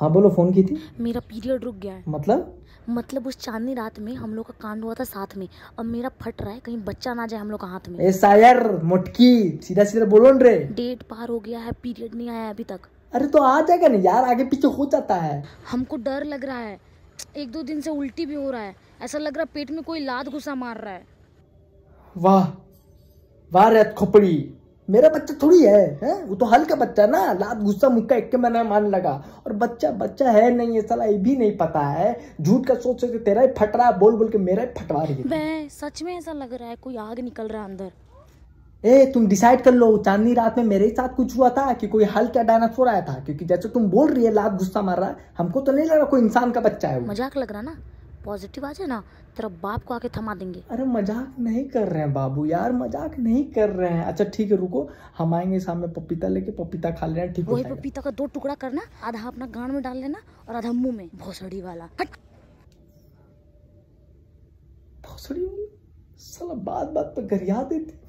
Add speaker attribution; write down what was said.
Speaker 1: हाँ बोलो फोन की थी
Speaker 2: मेरा पीरियड रुक गया है मतलब मतलब उस चांदनी रात में हम लोग का कांड हुआ था साथ में अब मेरा फट रहा है कहीं बच्चा ना जाए हम लोग का हाथ में
Speaker 1: सायर मुटकी सीधा सीधा बोलो रे
Speaker 2: डेट पार हो गया है पीरियड नहीं आया अभी तक
Speaker 1: अरे तो आ जाएगा ना यार आगे पीछे हो जाता है
Speaker 2: हमको डर लग रहा है एक दो दिन से उल्टी भी हो रहा है ऐसा लग रहा है पेट में कोई लाद घुसा मार रहा है
Speaker 1: वाह वाह रेत खोपड़ी मेरा बच्चा थोड़ी है, है? वो तो हल्का बच्चा ना लात गुस्सा मुक्का एक के मना मान लगा और बच्चा बच्चा है नहीं है सला ये भी नहीं पता है झूठ का सोच सोच तेरा ही फट रहा है बोल बोल के मेरा ही फटवा रही
Speaker 2: है सच में ऐसा लग रहा है कोई आग निकल रहा है अंदर
Speaker 1: ए तुम डिसाइड कर लो चांदनी रात में मेरे साथ कुछ हुआ था कि कोई हल्का डायनासोर आया था क्योंकि जैसे तुम बोल रही है लात गुस्सा मार रहा है हमको तो नहीं लग रहा कोई इंसान का बच्चा है
Speaker 2: मजाक लग रहा ना पॉजिटिव आ जाए ना तेरा बाप को आके थमा देंगे अरे
Speaker 1: मजाक नहीं कर रहे हैं बाबू यार मजाक नहीं कर रहे हैं अच्छा ठीक है रुको हम आएंगे सामने पपीता लेके पपीता खा लेना ठीक है
Speaker 2: पपीता का दो टुकड़ा करना आधा अपना गांड में डाल लेना और आधा मुंह में भोसड़ी वाला हट
Speaker 1: भोसड़ी वाला साला बात बात पर गरिया देते